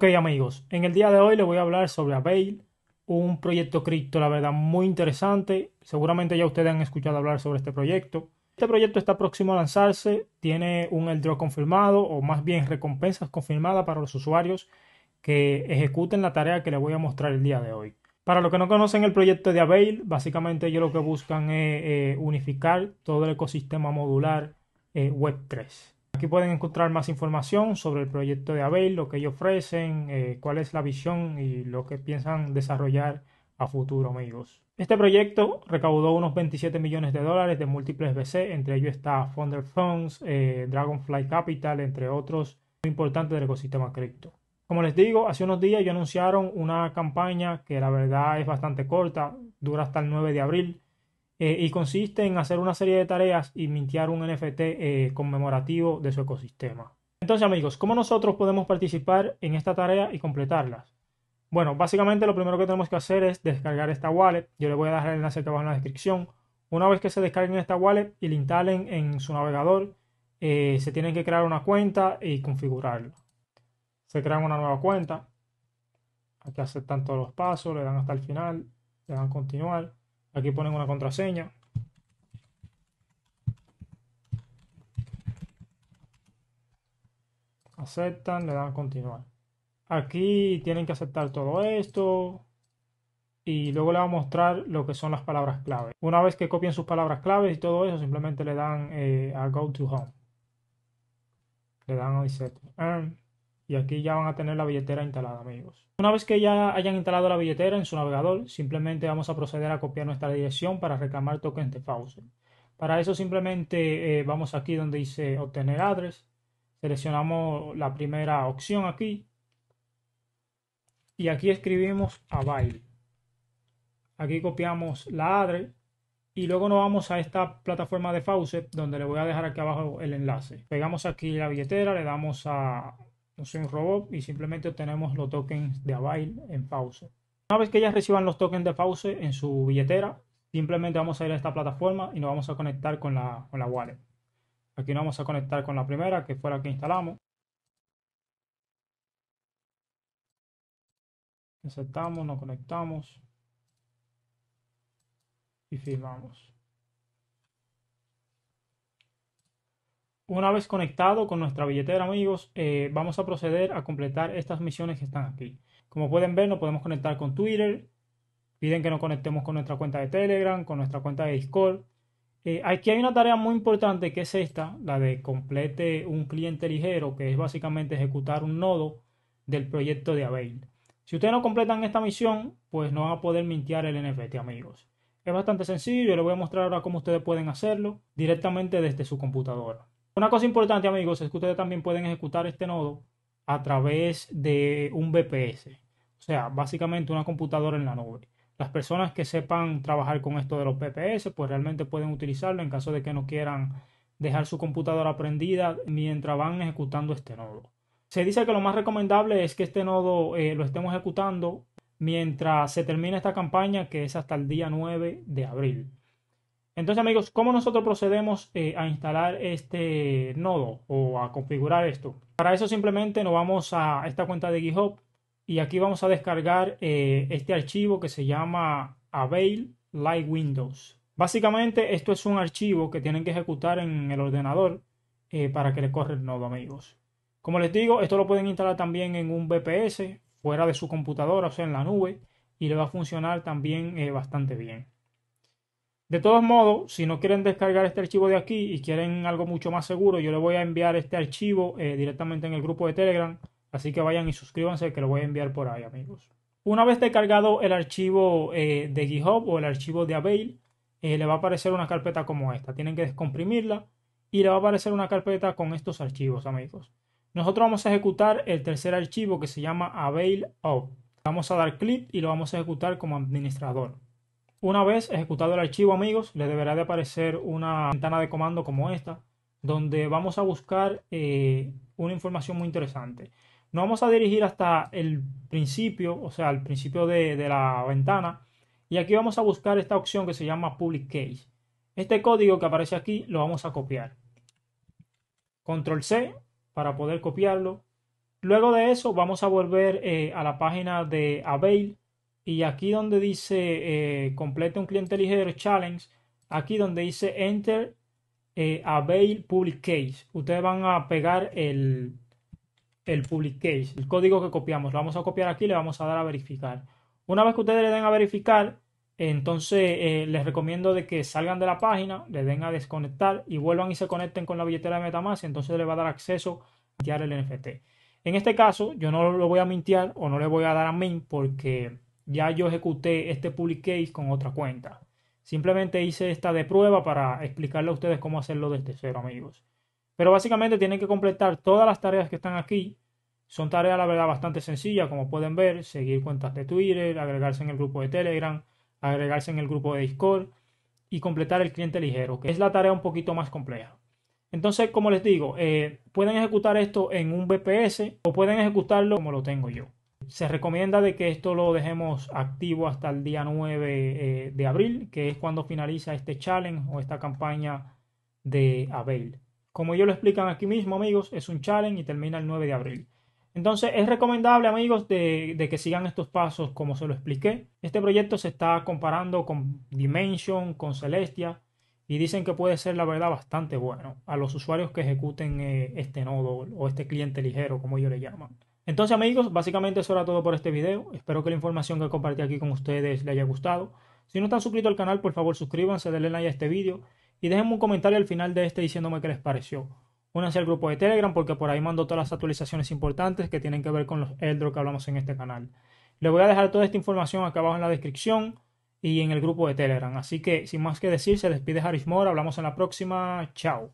Ok amigos, en el día de hoy les voy a hablar sobre Avail, un proyecto cripto, la verdad, muy interesante. Seguramente ya ustedes han escuchado hablar sobre este proyecto. Este proyecto está próximo a lanzarse, tiene un airdrop confirmado o más bien recompensas confirmadas para los usuarios que ejecuten la tarea que les voy a mostrar el día de hoy. Para los que no conocen el proyecto de Avail, básicamente ellos lo que buscan es eh, unificar todo el ecosistema modular eh, Web3. Aquí pueden encontrar más información sobre el proyecto de Abel, lo que ellos ofrecen, eh, cuál es la visión y lo que piensan desarrollar a futuro, amigos. Este proyecto recaudó unos 27 millones de dólares de múltiples BC, entre ellos está Founder Funds, eh, Dragonfly Capital, entre otros muy importantes del ecosistema cripto. Como les digo, hace unos días ya anunciaron una campaña que la verdad es bastante corta, dura hasta el 9 de abril, eh, y consiste en hacer una serie de tareas y mintear un NFT eh, conmemorativo de su ecosistema. Entonces amigos, ¿cómo nosotros podemos participar en esta tarea y completarlas? Bueno, básicamente lo primero que tenemos que hacer es descargar esta wallet. Yo le voy a dejar el enlace que abajo en la descripción. Una vez que se descarguen esta wallet y la instalen en su navegador, eh, se tienen que crear una cuenta y configurarla. Se crean una nueva cuenta. Aquí aceptan todos los pasos, le dan hasta el final, le dan continuar. Aquí ponen una contraseña. Aceptan, le dan continuar. Aquí tienen que aceptar todo esto. Y luego le va a mostrar lo que son las palabras clave. Una vez que copien sus palabras claves y todo eso, simplemente le dan eh, a Go to Home. Le dan a Set y aquí ya van a tener la billetera instalada amigos. Una vez que ya hayan instalado la billetera en su navegador, simplemente vamos a proceder a copiar nuestra dirección para reclamar tokens de Faucet. Para eso simplemente eh, vamos aquí donde dice obtener address, seleccionamos la primera opción aquí y aquí escribimos a avail. Aquí copiamos la address y luego nos vamos a esta plataforma de Faucet donde le voy a dejar aquí abajo el enlace. Pegamos aquí la billetera, le damos a no soy un robot y simplemente obtenemos los tokens de Avail en Pause. Una vez que ya reciban los tokens de Pause en su billetera, simplemente vamos a ir a esta plataforma y nos vamos a conectar con la, con la wallet. Aquí nos vamos a conectar con la primera, que fue la que instalamos. Aceptamos, nos conectamos y firmamos. Una vez conectado con nuestra billetera, amigos, eh, vamos a proceder a completar estas misiones que están aquí. Como pueden ver, nos podemos conectar con Twitter, piden que nos conectemos con nuestra cuenta de Telegram, con nuestra cuenta de Discord. Eh, aquí hay una tarea muy importante que es esta, la de complete un cliente ligero, que es básicamente ejecutar un nodo del proyecto de Avail. Si ustedes no completan esta misión, pues no van a poder mintear el NFT, amigos. Es bastante sencillo, y les voy a mostrar ahora cómo ustedes pueden hacerlo directamente desde su computadora. Una cosa importante, amigos, es que ustedes también pueden ejecutar este nodo a través de un BPS, o sea, básicamente una computadora en la nube. Las personas que sepan trabajar con esto de los BPS, pues realmente pueden utilizarlo en caso de que no quieran dejar su computadora prendida mientras van ejecutando este nodo. Se dice que lo más recomendable es que este nodo eh, lo estemos ejecutando mientras se termina esta campaña que es hasta el día 9 de abril. Entonces, amigos, ¿cómo nosotros procedemos eh, a instalar este nodo o a configurar esto? Para eso simplemente nos vamos a esta cuenta de GitHub y aquí vamos a descargar eh, este archivo que se llama Avail Light Windows. Básicamente, esto es un archivo que tienen que ejecutar en el ordenador eh, para que le corra el nodo, amigos. Como les digo, esto lo pueden instalar también en un BPS fuera de su computadora, o sea, en la nube, y le va a funcionar también bastante bien. De todos modos, si no quieren descargar este archivo de aquí y quieren algo mucho más seguro, yo le voy a enviar este archivo eh, directamente en el grupo de Telegram. Así que vayan y suscríbanse que lo voy a enviar por ahí, amigos. Una vez descargado el archivo eh, de GitHub o el archivo de Avail, eh, le va a aparecer una carpeta como esta. Tienen que descomprimirla y le va a aparecer una carpeta con estos archivos, amigos. Nosotros vamos a ejecutar el tercer archivo que se llama Avail Vamos a dar clic y lo vamos a ejecutar como administrador. Una vez ejecutado el archivo, amigos, le deberá de aparecer una ventana de comando como esta, donde vamos a buscar eh, una información muy interesante. Nos vamos a dirigir hasta el principio, o sea, al principio de, la ventana, y aquí vamos a buscar esta opción que se llama Public Case. Este código que aparece aquí lo vamos a copiar. Control C para poder copiarlo. Luego de eso vamos a volver eh, a la página de Avail y aquí donde dice eh, complete un cliente ligero challenge, aquí donde dice enter eh, avail public case, ustedes van a pegar el, public case, el código que copiamos. Lo vamos a copiar aquí y le vamos a dar a verificar. Una vez que ustedes le den a verificar, entonces eh, les recomiendo de que salgan de la página, le den a desconectar y vuelvan y se conecten con la billetera de Metamask. Entonces le va a dar acceso a el NFT. En este caso, yo no lo voy a mintear o no le voy a dar a mint porque ya yo ejecuté este public case con otra cuenta. Simplemente hice esta de prueba para explicarle a ustedes cómo hacerlo desde cero, amigos. Pero básicamente tienen que completar todas las tareas que están aquí. Son tareas, la verdad, bastante sencillas, como pueden ver, seguir cuentas de Twitter, agregarse en el grupo de Telegram, agregarse en el grupo de Discord y completar el cliente ligero, que es la tarea un poquito más compleja. Entonces, como les digo, eh, pueden ejecutar esto en un BPS o pueden ejecutarlo como lo tengo yo. Se recomienda de que esto lo dejemos activo hasta el día 9 eh, de abril, que es cuando finaliza este challenge o esta campaña de Avail. Como ellos lo explican aquí mismo, amigos, es un challenge y termina el 9 de abril. Entonces es recomendable, amigos, de, que sigan estos pasos como se lo expliqué. Este proyecto se está comparando con Dimension, con Celestia, y dicen que puede ser, la verdad, bastante bueno a los usuarios que ejecuten eh, este nodo o este cliente ligero, como ellos le llaman. Entonces amigos, básicamente eso era todo por este video. Espero que la información que compartí aquí con ustedes les haya gustado. Si no están suscritos al canal, por favor suscríbanse, denle like a este video y déjenme un comentario al final de este diciéndome qué les pareció. Únanse al grupo de Telegram porque por ahí mando todas las actualizaciones importantes que tienen que ver con los Eldro que hablamos en este canal. Les voy a dejar toda esta información acá abajo en la descripción y en el grupo de Telegram. Así que sin más que decir, se despide Harris Hablamos en la próxima. Chao.